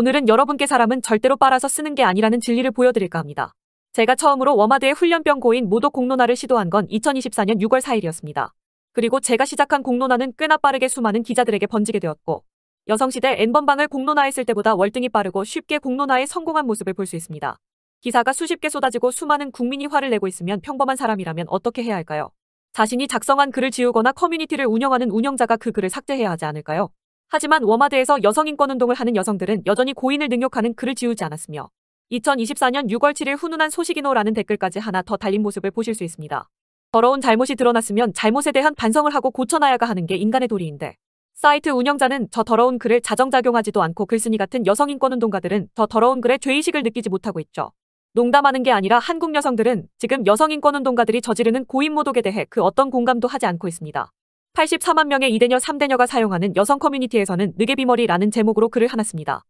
오늘은 여러분께 사람은 절대로 빨아서 쓰는 게 아니라는 진리를 보여드릴까 합니다. 제가 처음으로 워마드의 훈련병고인 모독 공론화를 시도한 건 2024년 6월 4일이었습니다. 그리고 제가 시작한 공론화는 꽤나 빠르게 수많은 기자들에게 번지게 되었고 여성시대 N번방을 공론화했을 때보다 월등히 빠르고 쉽게 공론화에 성공한 모습을 볼 수 있습니다. 기사가 수십 개 쏟아지고 수많은 국민이 화를 내고 있으면 평범한 사람이라면 어떻게 해야 할까요? 자신이 작성한 글을 지우거나 커뮤니티를 운영하는 운영자가 그 글을 삭제해야 하지 않을까요? 하지만 워마드에서 여성인권운동을 하는 여성들은 여전히 고인을 능욕하는 글을 지우지 않았으며 2024년 6월 7일 훈훈한 소식이노라는 댓글까지 하나 더 달린 모습을 보실 수 있습니다. 더러운 잘못이 드러났으면 잘못에 대한 반성을 하고 고쳐놔야가 하는 게 인간의 도리인데 사이트 운영자는 저 더러운 글을 자정작용하지도 않고 글쓴이 같은 여성인권운동가들은 더 더러운 글에 죄의식을 느끼지 못하고 있죠. 농담하는 게 아니라 한국 여성들은 지금 여성인권운동가들이 저지르는 고인모독에 대해 그 어떤 공감도 하지 않고 있습니다. 84만 명의 이대녀 3대녀가 사용하는 여성 커뮤니티에서는 느게비머리라는 제목으로 글을 하나씁니다이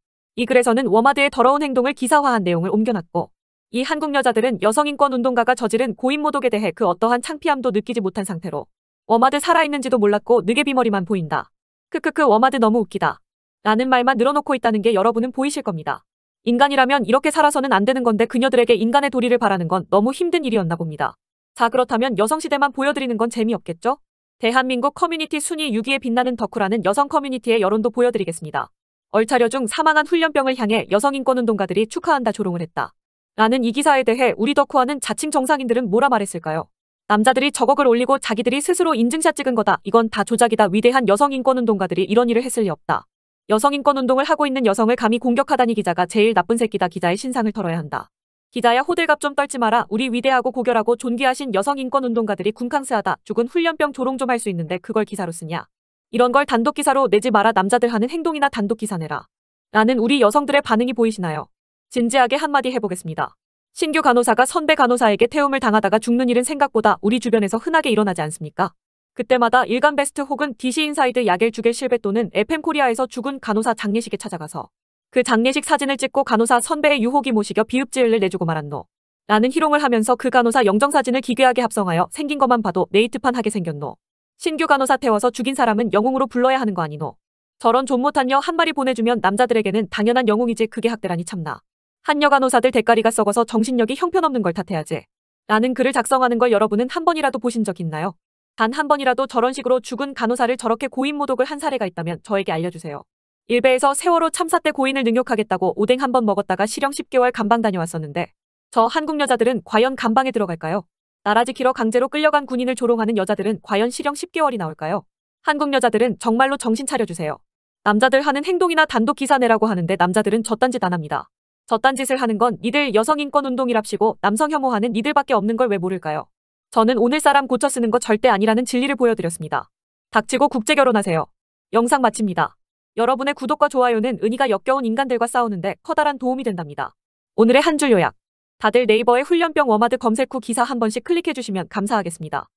글에서는 워마드의 더러운 행동을 기사화한 내용을 옮겨놨고 이 한국 여자들은 여성인권운동가가 저지른 고인모독에 대해 그 어떠한 창피함도 느끼지 못한 상태로 워마드 살아있는지도 몰랐고 느게비머리만 보인다. 크크크 워마드 너무 웃기다. 라는 말만 늘어놓고 있다는 게 여러분은 보이실 겁니다. 인간이라면 이렇게 살아서는 안 되는 건데 그녀들에게 인간의 도리를 바라는 건 너무 힘든 일이었나 봅니다. 자 그렇다면 여성시대만 보여드리는 건 재미없겠죠? 대한민국 커뮤니티 순위 6위에 빛나는 덕후라는 여성 커뮤니티의 여론도 보여드리겠습니다. 얼차려 중 사망한 훈련병을 향해 여성인권운동가들이 축하한다 조롱을 했다. 라는 이 기사에 대해 우리 덕후와는 자칭 정상인들은 뭐라 말했을까요? 남자들이 저격을 올리고 자기들이 스스로 인증샷 찍은 거다. 이건 다 조작이다. 위대한 여성인권운동가들이 이런 일을 했을 리 없다. 여성인권운동을 하고 있는 여성을 감히 공격하다니 기자가 제일 나쁜 새끼다. 기자의 신상을 털어야 한다. 기자야 호들갑 좀 떨지 마라. 우리 위대하고 고결하고 존귀하신 여성 인권 운동가들이 군캉스하다 죽은 훈련병 조롱 좀 할 수 있는데 그걸 기사로 쓰냐. 이런 걸 단독 기사로 내지 마라. 남자들 하는 행동이나 단독 기사 내라. 라는 우리 여성들의 반응이 보이시나요? 진지하게 한마디 해보겠습니다. 신규 간호사가 선배 간호사에게 태움을 당하다가 죽는 일은 생각보다 우리 주변에서 흔하게 일어나지 않습니까? 그때마다 일간 베스트 혹은 DC 인사이드 약일 죽일 실배 또는 FM 코리아에서 죽은 간호사 장례식에 찾아가서 그 장례식 사진을 찍고 간호사 선배의 유혹이 모시겨 비읍지을 내주고 말았노. 라는 희롱을 하면서 그 간호사 영정사진을 기괴하게 합성하여 생긴 것만 봐도 네이트판하게 생겼노. 신규 간호사 태워서 죽인 사람은 영웅으로 불러야 하는 거 아니노. 저런 존 못한 여 한 마리 보내주면 남자들에게는 당연한 영웅이지 그게 학대라니 참나. 한 여 간호사들 대가리가 썩어서 정신력이 형편없는 걸 탓해야지. 라는 글을 작성하는 걸 여러분은 한 번이라도 보신 적 있나요? 단 한 번이라도 저런 식으로 죽은 간호사를 저렇게 고인 모독을 한 사례가 있다면 저에게 알려주세요. 일베에서 세월호 참사 때 고인을 능욕하겠다고 오뎅 한 번 먹었다가 실형 10개월 감방 다녀왔었는데 저 한국 여자들은 과연 감방에 들어갈까요? 나라 지키러 강제로 끌려간 군인을 조롱하는 여자들은 과연 실형 10개월이 나올까요? 한국 여자들은 정말로 정신 차려주세요. 남자들 하는 행동이나 단독 기사 내라고 하는데 남자들은 저딴 짓 안 합니다. 저딴 짓을 하는 건 니들 여성인권운동이랍시고 남성 혐오하는 니들밖에 없는 걸 왜 모를까요? 저는 오늘 사람 고쳐 쓰는 거 절대 아니라는 진리를 보여드렸습니다. 닥치고 국제결혼하세요. 영상 마칩니다. 여러분의 구독과 좋아요는 은희가 역겨운 인간들과 싸우는데 커다란 도움이 된답니다. 오늘의 한 줄 요약. 다들 네이버에 훈련병 워마드 검색 후 기사 한 번씩 클릭해주시면 감사하겠습니다.